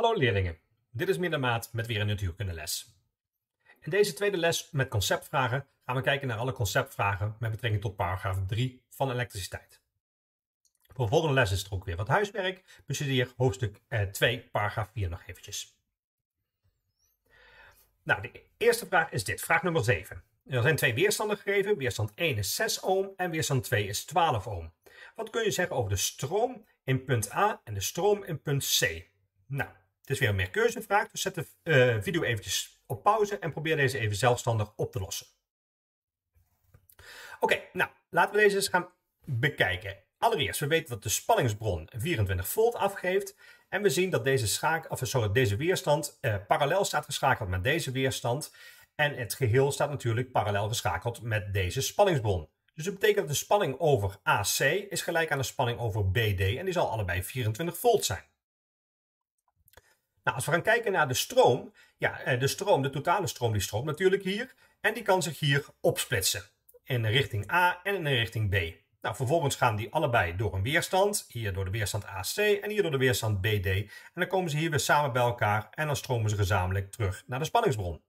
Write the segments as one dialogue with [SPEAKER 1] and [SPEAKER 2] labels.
[SPEAKER 1] Hallo leerlingen, dit is Mindermaat met weer een les. In deze tweede les met conceptvragen gaan we kijken naar alle conceptvragen met betrekking tot paragraaf 3 van elektriciteit. Voor de volgende les is er ook weer wat huiswerk. Bestudeer hoofdstuk 2, eh, paragraaf 4 nog eventjes. Nou, de eerste vraag is dit, vraag nummer 7. Er zijn twee weerstanden gegeven. Weerstand 1 is 6 ohm en weerstand 2 is 12 ohm. Wat kun je zeggen over de stroom in punt A en de stroom in punt C? Nou, het is weer een meer keuzevraag, dus zet de eh, video eventjes op pauze en probeer deze even zelfstandig op te lossen. Oké, nou, laten we deze eens gaan bekijken. Allereerst, we weten dat de spanningsbron 24 volt afgeeft. En we zien dat deze, schaak, of sorry, deze weerstand eh, parallel staat geschakeld met deze weerstand. En het geheel staat natuurlijk parallel geschakeld met deze spanningsbron. Dus dat betekent dat de spanning over AC is gelijk aan de spanning over BD. En die zal allebei 24 volt zijn. Nou, als we gaan kijken naar de stroom, ja, eh, de stroom, de totale stroom, die stroomt natuurlijk hier en die kan zich hier opsplitsen in richting A en in een richting B. Nou, vervolgens gaan die allebei door een weerstand, hier door de weerstand AC en hier door de weerstand BD. En dan komen ze hier weer samen bij elkaar en dan stromen ze gezamenlijk terug naar de spanningsbron.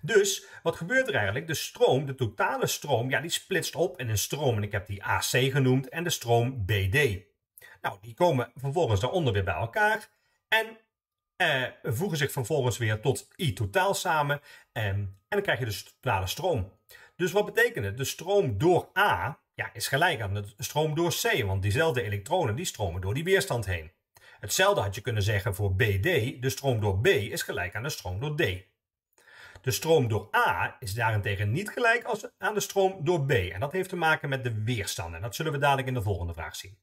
[SPEAKER 1] Dus wat gebeurt er eigenlijk? De stroom, de totale stroom, ja, die splitst op in een stroom. En ik heb die AC genoemd en de stroom BD. Nou, die komen vervolgens daaronder weer bij elkaar. En eh, voegen zich vervolgens weer tot I totaal samen. En, en dan krijg je dus de totale stroom. Dus wat betekent De stroom door A ja, is gelijk aan de stroom door C. Want diezelfde elektronen die stromen door die weerstand heen. Hetzelfde had je kunnen zeggen voor BD. De stroom door B is gelijk aan de stroom door D. De stroom door A is daarentegen niet gelijk als aan de stroom door B. En dat heeft te maken met de weerstanden. En dat zullen we dadelijk in de volgende vraag zien.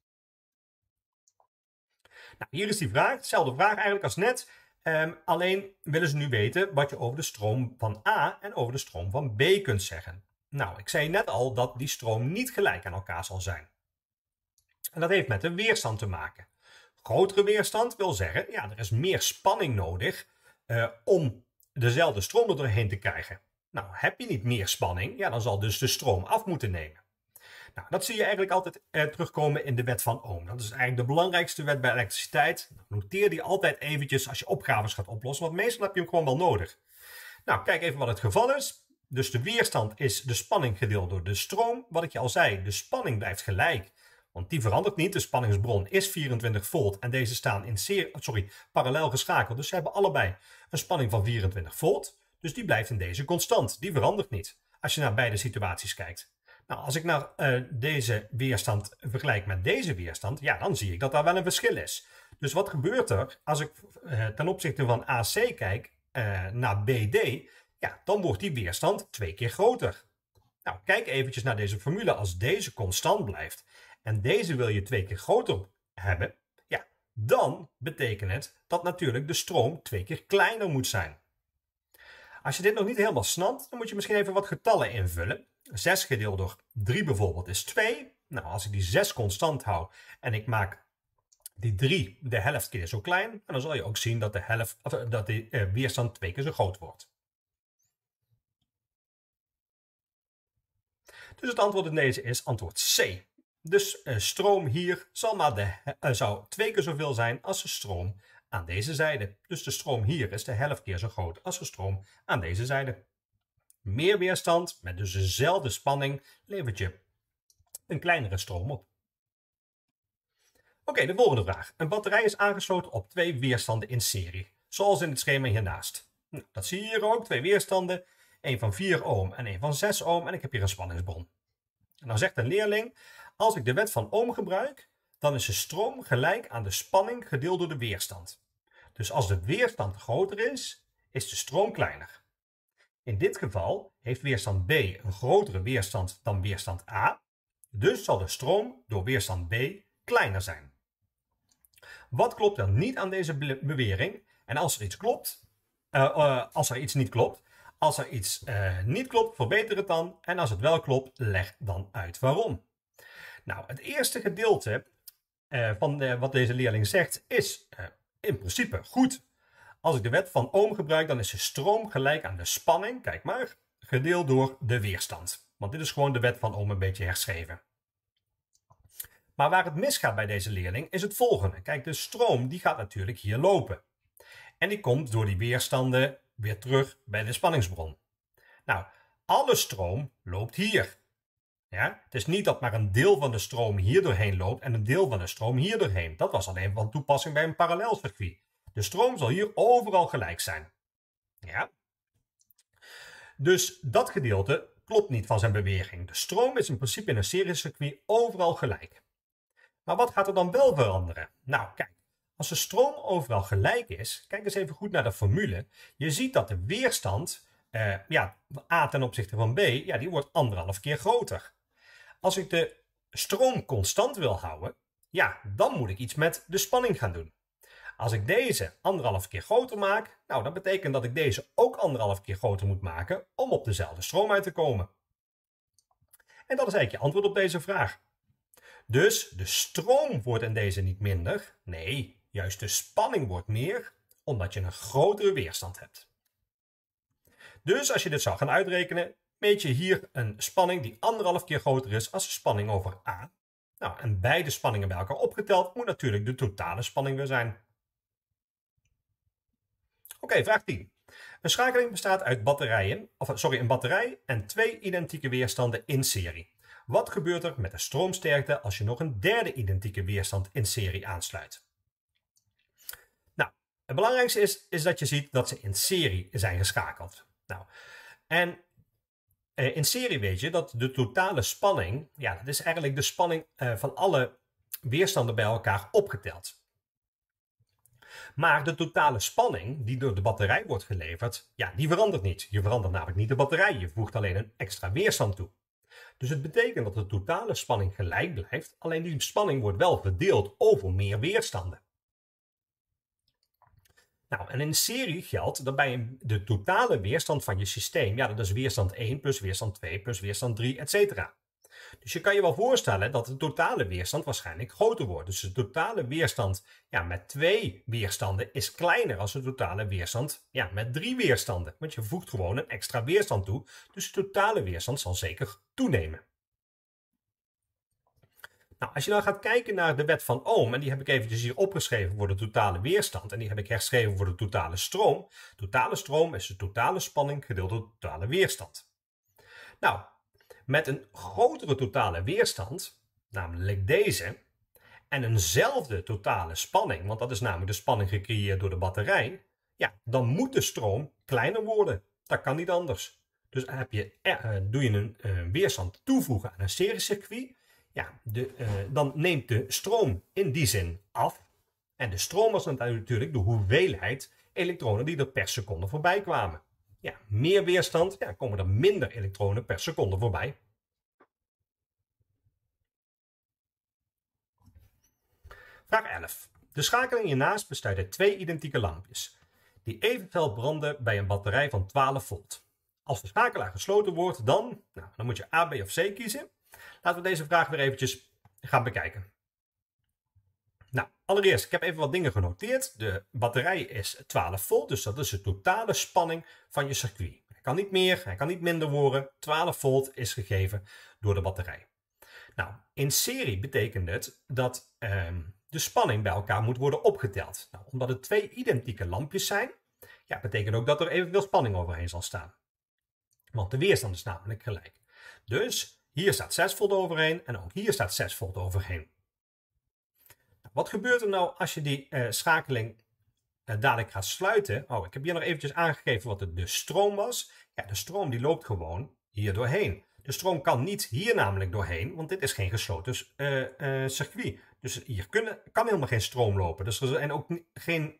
[SPEAKER 1] Nou, hier is die vraag, dezelfde vraag eigenlijk als net. Ehm, alleen willen ze nu weten wat je over de stroom van A en over de stroom van B kunt zeggen. Nou, ik zei net al dat die stroom niet gelijk aan elkaar zal zijn. En dat heeft met de weerstand te maken. Grotere weerstand wil zeggen, ja, er is meer spanning nodig uh, om dezelfde stroom er doorheen te krijgen. Nou, heb je niet meer spanning, ja, dan zal dus de stroom af moeten nemen. Nou, dat zie je eigenlijk altijd eh, terugkomen in de wet van Ohm. Dat is eigenlijk de belangrijkste wet bij elektriciteit. Noteer die altijd eventjes als je opgaves gaat oplossen, want meestal heb je hem gewoon wel nodig. Nou, kijk even wat het geval is. Dus de weerstand is de spanning gedeeld door de stroom. Wat ik je al zei, de spanning blijft gelijk. Want die verandert niet. De spanningsbron is 24 volt. En deze staan in serie, oh, sorry, parallel geschakeld. Dus ze hebben allebei een spanning van 24 volt. Dus die blijft in deze constant. Die verandert niet. Als je naar beide situaties kijkt. Nou, als ik naar eh, deze weerstand vergelijk met deze weerstand, ja, dan zie ik dat daar wel een verschil is. Dus wat gebeurt er als ik eh, ten opzichte van AC kijk eh, naar BD? Ja, dan wordt die weerstand twee keer groter. Nou, kijk eventjes naar deze formule. Als deze constant blijft en deze wil je twee keer groter hebben, ja, dan betekent het dat natuurlijk de stroom twee keer kleiner moet zijn. Als je dit nog niet helemaal snapt, dan moet je misschien even wat getallen invullen. 6 gedeeld door 3 bijvoorbeeld is 2. Nou, als ik die 6 constant hou en ik maak die 3 de helft keer zo klein, dan zal je ook zien dat de, helft, eh, dat de eh, weerstand twee keer zo groot wordt. Dus het antwoord in deze is antwoord C. Dus uh, stroom hier zal maar de, zou twee keer zoveel zijn als de stroom aan deze zijde. Dus de stroom hier is de helft keer zo groot als de stroom aan deze zijde. Meer weerstand met dus dezelfde spanning levert je een kleinere stroom op. Oké, de volgende vraag. Een batterij is aangesloten op twee weerstanden in serie, zoals in het schema hiernaast. Nou, dat zie je hier ook, twee weerstanden, één van 4 ohm en één van 6 ohm en ik heb hier een spanningsbron. En dan zegt een leerling, als ik de wet van ohm gebruik, dan is de stroom gelijk aan de spanning gedeeld door de weerstand. Dus als de weerstand groter is, is de stroom kleiner. In dit geval heeft weerstand B een grotere weerstand dan weerstand A, dus zal de stroom door weerstand B kleiner zijn. Wat klopt dan niet aan deze bewering? En als er iets klopt, eh, eh, als er iets niet klopt, als er iets eh, niet klopt, verbeter het dan. En als het wel klopt, leg dan uit waarom. Nou, het eerste gedeelte van de, wat deze leerling zegt is in principe goed. Als ik de wet van Ohm gebruik, dan is de stroom gelijk aan de spanning, kijk maar, gedeeld door de weerstand. Want dit is gewoon de wet van Ohm een beetje herschreven. Maar waar het misgaat bij deze leerling is het volgende. Kijk, de stroom die gaat natuurlijk hier lopen. En die komt door die weerstanden weer terug bij de spanningsbron. Nou, alle stroom loopt hier. Ja? Het is niet dat maar een deel van de stroom hier doorheen loopt en een deel van de stroom hier doorheen. Dat was alleen van toepassing bij een parallelcircuit. De stroom zal hier overal gelijk zijn. Ja? Dus dat gedeelte klopt niet van zijn bewering. De stroom is in principe in een seriecircuit overal gelijk. Maar wat gaat er dan wel veranderen? Nou, kijk. Als de stroom overal gelijk is, kijk eens even goed naar de formule. Je ziet dat de weerstand, eh, ja, A ten opzichte van B, ja, die wordt anderhalf keer groter. Als ik de stroom constant wil houden, ja, dan moet ik iets met de spanning gaan doen. Als ik deze anderhalf keer groter maak, nou dat betekent dat ik deze ook anderhalf keer groter moet maken om op dezelfde stroom uit te komen. En dat is eigenlijk je antwoord op deze vraag. Dus de stroom wordt in deze niet minder, nee, juist de spanning wordt meer omdat je een grotere weerstand hebt. Dus als je dit zou gaan uitrekenen, meet je hier een spanning die anderhalf keer groter is als de spanning over A. Nou, en beide spanningen bij elkaar opgeteld moet natuurlijk de totale spanning weer zijn. Oké, vraag 10. Een schakeling bestaat uit batterijen, of, eh, sorry, een batterij en twee identieke weerstanden in serie. Wat gebeurt er met de stroomsterkte als je nog een derde identieke weerstand in serie aansluit? Nou, het belangrijkste is, is dat je ziet dat ze in serie zijn geschakeld. Nou, en eh, in serie weet je dat de totale spanning, ja, dat is eigenlijk de spanning eh, van alle weerstanden bij elkaar opgeteld. Maar de totale spanning die door de batterij wordt geleverd, ja, die verandert niet. Je verandert namelijk niet de batterij, je voegt alleen een extra weerstand toe. Dus het betekent dat de totale spanning gelijk blijft, alleen die spanning wordt wel verdeeld over meer weerstanden. Nou, en in serie geldt dat bij de totale weerstand van je systeem, ja, dat is weerstand 1 plus weerstand 2 plus weerstand 3, etc. Dus je kan je wel voorstellen dat de totale weerstand waarschijnlijk groter wordt. Dus de totale weerstand ja, met twee weerstanden is kleiner als de totale weerstand ja, met drie weerstanden. Want je voegt gewoon een extra weerstand toe. Dus de totale weerstand zal zeker toenemen. Nou, als je dan nou gaat kijken naar de wet van Ohm, en die heb ik eventjes hier opgeschreven voor de totale weerstand, en die heb ik herschreven voor de totale stroom. Totale stroom is de totale spanning gedeeld door de totale weerstand. Nou, met een grotere totale weerstand, namelijk deze, en eenzelfde totale spanning, want dat is namelijk de spanning gecreëerd door de batterij, ja, dan moet de stroom kleiner worden. Dat kan niet anders. Dus heb je, eh, eh doe je een eh, weerstand toevoegen aan een seriecircuit, ja, de, eh, dan neemt de stroom in die zin af. En de stroom was natuurlijk de hoeveelheid elektronen die er per seconde voorbij kwamen ja, meer weerstand, ja, komen er minder elektronen per seconde voorbij. Vraag 11. De schakeling hiernaast bestaat uit twee identieke lampjes, die even branden bij een batterij van 12 volt. Als de schakelaar gesloten wordt, dan, nou, dan moet je A, B of C kiezen. Laten we deze vraag weer eventjes gaan bekijken. Nou, allereerst, ik heb even wat dingen genoteerd. De batterij is 12 volt, dus dat is de totale spanning van je circuit. Hij kan niet meer, hij kan niet minder worden. 12 volt is gegeven door de batterij. Nou, in serie betekent het dat ehm, de spanning bij elkaar moet worden opgeteld. Nou, omdat het twee identieke lampjes zijn, ja, betekent ook dat er evenveel spanning overheen zal staan. Want de weerstand is namelijk gelijk. Dus hier staat 6 volt overheen en ook hier staat 6 volt overheen. Wat gebeurt er nou als je die eh, schakeling eh, dadelijk gaat sluiten? Oh, ik heb hier nog eventjes aangegeven wat de, de stroom was. Ja, de stroom die loopt gewoon hier doorheen. De stroom kan niet hier namelijk doorheen, want dit is geen gesloten eh, circuit. Dus hier kunnen, kan helemaal geen stroom lopen. Dus er zijn ook geen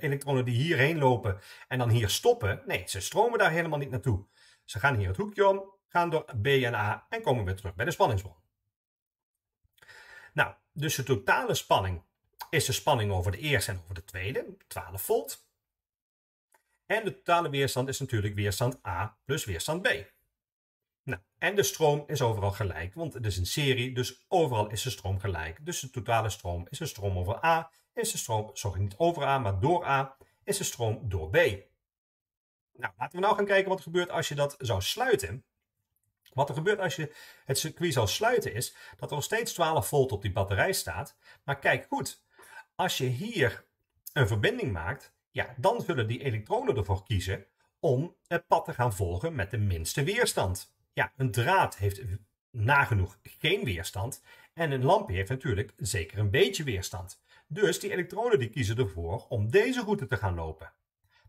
[SPEAKER 1] elektronen die hierheen lopen en dan hier stoppen. Nee, ze stromen daar helemaal niet naartoe. Ze gaan hier het hoekje om, gaan door B en A en komen weer terug bij de spanningsbron. Nou, dus de totale spanning is de spanning over de eerste en over de tweede, 12 volt. En de totale weerstand is natuurlijk weerstand A plus weerstand B. Nou, en de stroom is overal gelijk, want het is een serie, dus overal is de stroom gelijk. Dus de totale stroom is de stroom over A, is de stroom, sorry, niet over A, maar door A, is de stroom door B. Nou, laten we nou gaan kijken wat er gebeurt als je dat zou sluiten. Wat er gebeurt als je het circuit zal sluiten is dat er nog steeds 12 volt op die batterij staat. Maar kijk goed, als je hier een verbinding maakt, ja, dan zullen die elektronen ervoor kiezen om het pad te gaan volgen met de minste weerstand. Ja, een draad heeft nagenoeg geen weerstand en een lampje heeft natuurlijk zeker een beetje weerstand. Dus die elektronen die kiezen ervoor om deze route te gaan lopen.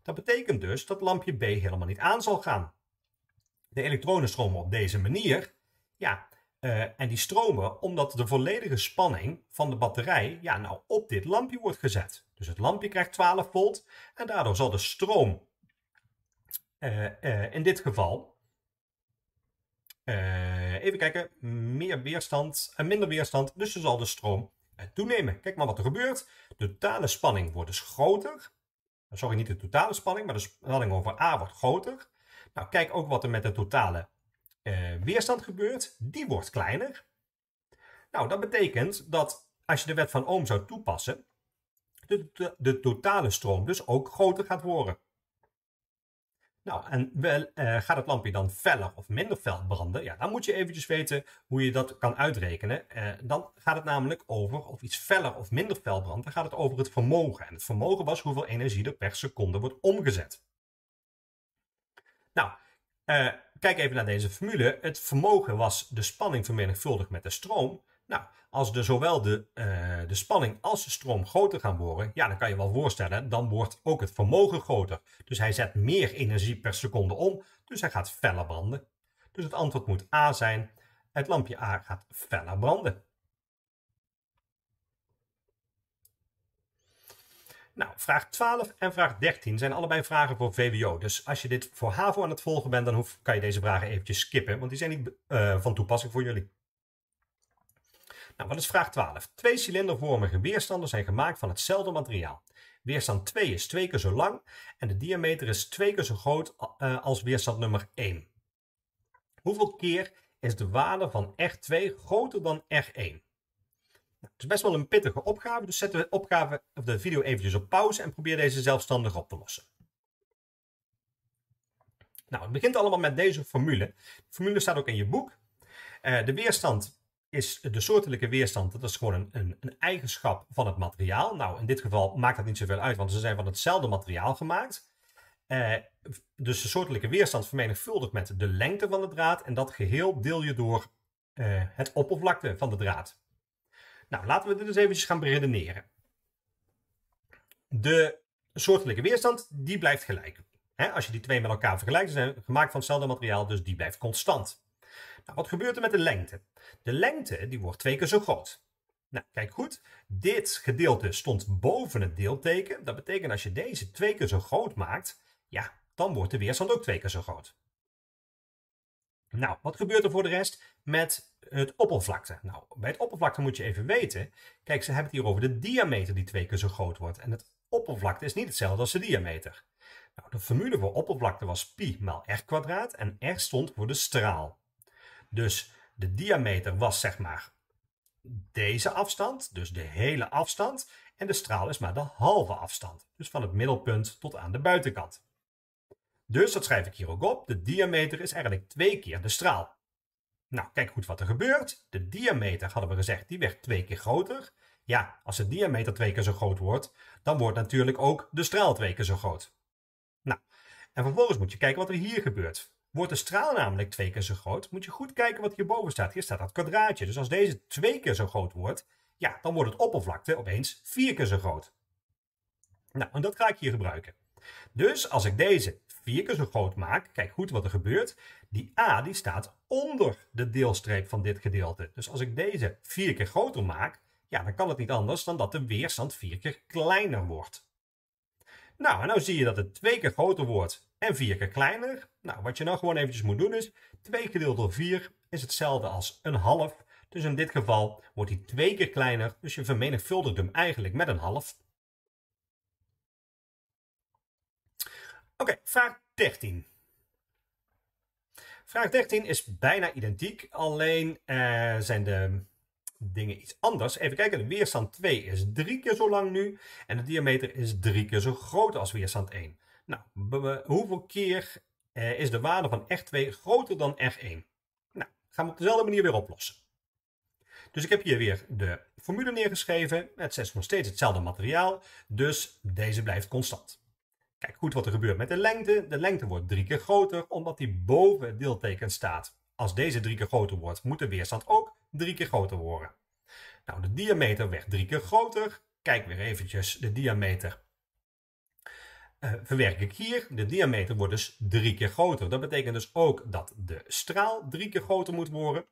[SPEAKER 1] Dat betekent dus dat lampje B helemaal niet aan zal gaan de elektronen stromen op deze manier. Ja, eh, en die stromen omdat de volledige spanning van de batterij ja, nou op dit lampje wordt gezet. Dus het lampje krijgt 12 volt en daardoor zal de stroom eh, eh, in dit geval. even kijken, meer weerstand en minder weerstand, dus er zal de stroom toenemen. Kijk maar wat er gebeurt. De totale spanning wordt dus groter. Sorry, niet de totale spanning, maar de spanning over A wordt groter. Nou, kijk ook wat er met de totale eh, weerstand gebeurt. Die wordt kleiner. Nou, dat betekent dat als je de wet van Ohm zou toepassen, de, de, totale stroom dus ook groter gaat worden. Nou, en wel, eh, gaat het lampje dan feller of minder fel branden? Ja, dan moet je eventjes weten hoe je dat kan uitrekenen. Eh, dan gaat het namelijk over of iets feller of minder fel brandt. Dan gaat het over het vermogen. En het vermogen was hoeveel energie er per seconde wordt omgezet. Nou, eh, kijk even naar deze formule. Het vermogen was de spanning vermenigvuldigd met de stroom. Nou, als de, zowel de, eh, de spanning als de stroom groter gaan worden, ja, dan kan je wel voorstellen, dan wordt ook het vermogen groter. Dus hij zet meer energie per seconde om, dus hij gaat feller branden. Dus het antwoord moet A zijn. Het lampje A gaat feller branden. Nou, vraag 12 en vraag 13 zijn allebei vragen voor VWO. Dus als je dit voor HAVO aan het volgen bent, dan hoef, kan je deze vragen eventjes skippen, want die zijn niet eh, van toepassing voor jullie. Nou, wat is vraag 12? Twee cilindervormige weerstanden zijn gemaakt van hetzelfde materiaal. Weerstand 2 is twee keer zo lang en de diameter is twee keer zo groot eh, als weerstand nummer 1. Hoeveel keer is de waarde van R2 groter dan R1? het is best wel een pittige opgave, dus zetten we de, opgave, of de video eventjes op pauze en probeer deze zelfstandig op te lossen. Nou, het begint allemaal met deze formule. De formule staat ook in je boek. Eh, de weerstand is de soortelijke weerstand. Dat is gewoon een, een, een, eigenschap van het materiaal. Nou, in dit geval maakt dat niet zoveel uit, want ze zijn van hetzelfde materiaal gemaakt. Eh, dus de soortelijke weerstand vermenigvuldigt met de lengte van de draad. En dat geheel deel je door eh, het oppervlakte van de draad. Nou, laten we dit eens eventjes gaan beredeneren. De soortelijke weerstand, die blijft gelijk. als je die twee met elkaar vergelijkt, zijn gemaakt van hetzelfde materiaal, dus die blijft constant. Nou, wat gebeurt er met de lengte? De lengte die wordt twee keer zo groot. Nou, kijk goed. Dit gedeelte stond boven het deelteken. Dat betekent als je deze twee keer zo groot maakt, ja, dan wordt de weerstand ook twee keer zo groot. Nou, wat gebeurt er voor de rest met het oppervlakte? Nou, bij het oppervlakte moet je even weten. Kijk, ze hebben het hier over de diameter die twee keer zo groot wordt. En het oppervlakte is niet hetzelfde als de diameter. Nou, de formule voor oppervlakte was pi maal r kwadraat en r stond voor de straal. Dus de diameter was zeg maar deze afstand, dus de hele afstand. En de straal is maar de halve afstand, dus van het middelpunt tot aan de buitenkant. Dus dat schrijf ik hier ook op. De diameter is eigenlijk twee keer de straal. Nou, kijk goed wat er gebeurt. De diameter, hadden we gezegd, die werd twee keer groter. Ja, als de diameter twee keer zo groot wordt, dan wordt natuurlijk ook de straal twee keer zo groot. Nou, en vervolgens moet je kijken wat er hier gebeurt. Wordt de straal namelijk twee keer zo groot, moet je goed kijken wat hierboven staat. Hier staat dat kwadraatje. Dus als deze twee keer zo groot wordt, ja, dan wordt het oppervlakte opeens vier keer zo groot. Nou, en dat ga ik hier gebruiken. Dus als ik deze vier keer zo groot maak, kijk goed wat er gebeurt. Die a die staat onder de deelstreep van dit gedeelte. Dus als ik deze vier keer groter maak, ja, dan kan het niet anders dan dat de weerstand vier keer kleiner wordt. Nou, en nou zie je dat het twee keer groter wordt en vier keer kleiner. Nou, wat je nou gewoon eventjes moet doen is, 2 gedeeld door 4 is hetzelfde als een half. Dus in dit geval wordt hij twee keer kleiner, dus je vermenigvuldigt hem eigenlijk met een half. Oké, vraag 13. Vraag 13 is bijna identiek, alleen zijn de dingen iets anders. Even kijken, de weerstand 2 is drie keer zo lang nu en de diameter is drie keer zo groot als weerstand 1. Nou, hoeveel keer eh, is de waarde van R2 groter dan R1? Nou, gaan we op dezelfde manier weer oplossen. Dus ik heb hier weer de formule neergeschreven. Het is nog steeds hetzelfde materiaal, dus deze blijft constant. Kijk goed wat er gebeurt met de lengte. De lengte wordt drie keer groter omdat die boven het deelteken staat. Als deze drie keer groter wordt, moet de weerstand ook drie keer groter worden. Nou, de diameter werd drie keer groter. Kijk weer eventjes de diameter. Eh, verwerk ik hier. De diameter wordt dus drie keer groter. Dat betekent dus ook dat de straal drie keer groter moet worden.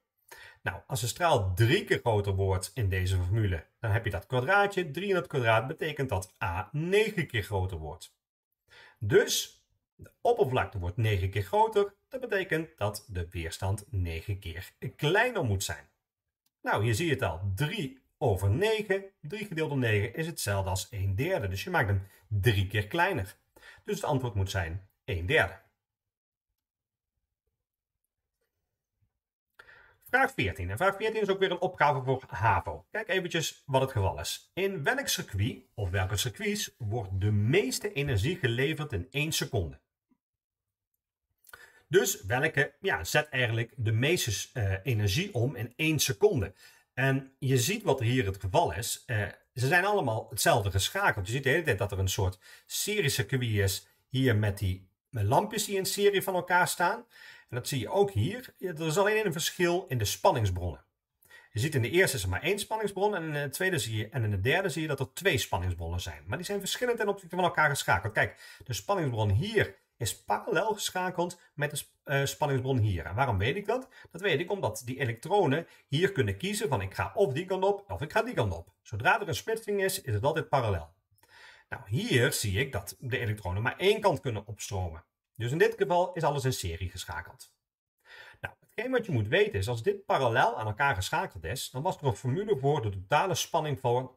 [SPEAKER 1] Nou, als de straal drie keer groter wordt in deze formule, dan heb je dat kwadraatje. 3 in het kwadraat betekent dat a 9 keer groter wordt. Dus de oppervlakte wordt 9 keer groter. Dat betekent dat de weerstand 9 keer kleiner moet zijn. Nou, hier zie je het al. 3 over 9. 3 gedeeld door 9 is hetzelfde als 1 derde. Dus je maakt hem 3 keer kleiner. Dus het antwoord moet zijn 1 derde. Vraag 14. En vraag 14 is ook weer een opgave voor HAVO. Kijk eventjes wat het geval is. In welk circuit of welke circuits wordt de meeste energie geleverd in 1 seconde? Dus welke ja, zet eigenlijk de meeste eh, energie om in 1 seconde? En je ziet wat hier het geval is. Eh, ze zijn allemaal hetzelfde geschakeld. Je ziet de hele tijd dat er een soort serie circuit is hier met die lampjes die in serie van elkaar staan. En dat zie je ook hier. Er is alleen een verschil in de spanningsbronnen. Je ziet in de eerste is er maar één spanningsbron en in de tweede zie je, en in de derde zie je dat er twee spanningsbronnen zijn. Maar die zijn verschillend ten opzichte van elkaar geschakeld. Kijk, de spanningsbron hier is parallel geschakeld met de eh, spanningsbron hier. En waarom weet ik dat? Dat weet ik omdat die elektronen hier kunnen kiezen van ik ga of die kant op of ik ga die kant op. Zodra er een splitsing is, is het altijd parallel. Nou, hier zie ik dat de elektronen maar één kant kunnen opstromen. Dus in dit geval is alles in serie geschakeld. Nou, hetgeen wat je moet weten is, als dit parallel aan elkaar geschakeld is, dan was er een formule voor de totale spanning van,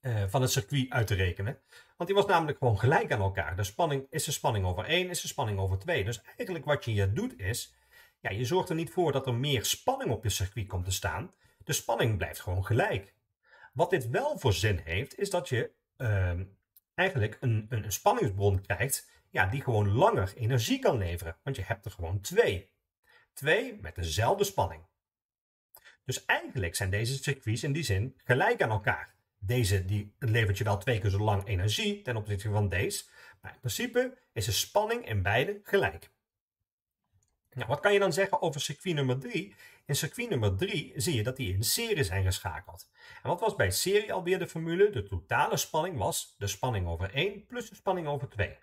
[SPEAKER 1] eh, van het circuit uit te rekenen. Want die was namelijk gewoon gelijk aan elkaar. De spanning is de spanning over 1, is de spanning over 2. Dus eigenlijk wat je hier doet is, ja, je zorgt er niet voor dat er meer spanning op je circuit komt te staan. De spanning blijft gewoon gelijk. Wat dit wel voor zin heeft, is dat je ehm, eigenlijk een, een, een spanningsbron krijgt ja, die gewoon langer energie kan leveren, want je hebt er gewoon twee. Twee met dezelfde spanning. Dus eigenlijk zijn deze circuits in die zin gelijk aan elkaar. Deze die levert je wel twee keer zo lang energie ten opzichte van deze. Maar in principe is de spanning in beide gelijk. Nou, wat kan je dan zeggen over circuit nummer 3? In circuit nummer 3 zie je dat die in serie zijn geschakeld. En wat was bij serie alweer de formule? De totale spanning was de spanning over 1 plus de spanning over 2.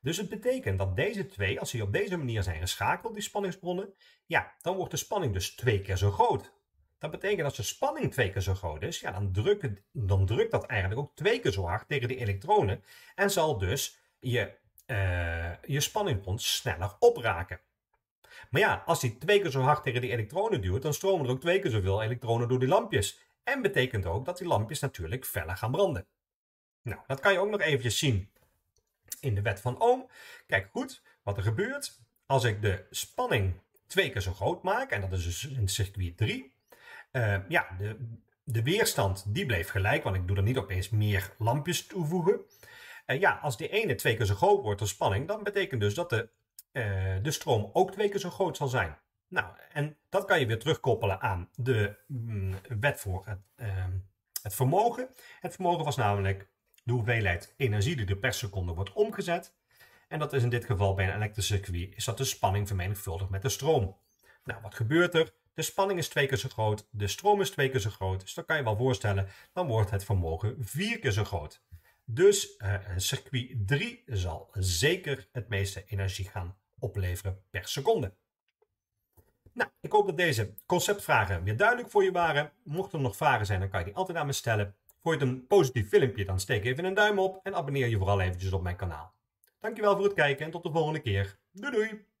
[SPEAKER 1] Dus het betekent dat deze twee, als die op deze manier zijn geschakeld, die spanningsbronnen, ja, dan wordt de spanning dus twee keer zo groot. Dat betekent dat als de spanning twee keer zo groot is, ja, dan, drukt, dan drukt dat eigenlijk ook twee keer zo hard tegen die elektronen en zal dus je, uh, je sneller opraken. Maar ja, als die twee keer zo hard tegen die elektronen duwt, dan stromen er ook twee keer zoveel elektronen door die lampjes. En betekent ook dat die lampjes natuurlijk feller gaan branden. Nou, dat kan je ook nog eventjes zien in de wet van Ohm. Kijk goed wat er gebeurt. Als ik de spanning twee keer zo groot maak, en dat is dus in circuit 3, eh, ja, de, de weerstand die bleef gelijk, want ik doe er niet opeens meer lampjes toevoegen. Uh, ja, als die ene twee keer zo groot wordt de spanning, dan betekent dus dat de, eh, de stroom ook twee keer zo groot zal zijn. Nou, en dat kan je weer terugkoppelen aan de mm, wet voor het, het vermogen. Het vermogen was namelijk de hoeveelheid energie die er per seconde wordt omgezet. En dat is in dit geval bij een elektrisch circuit, is dat de spanning vermenigvuldigd met de stroom. Nou, wat gebeurt er? De spanning is twee keer zo groot, de stroom is twee keer zo groot. Dus dan kan je wel voorstellen, dan wordt het vermogen vier keer zo groot. Dus eh, circuit 3 zal zeker het meeste energie gaan opleveren per seconde. Nou, ik hoop dat deze conceptvragen weer duidelijk voor je waren. Mochten er nog vragen zijn, dan kan je die altijd aan me stellen. Vond je het een positief filmpje, dan steek even een duim op en abonneer je vooral eventjes op mijn kanaal. Dankjewel voor het kijken en tot de volgende keer. Doei doei!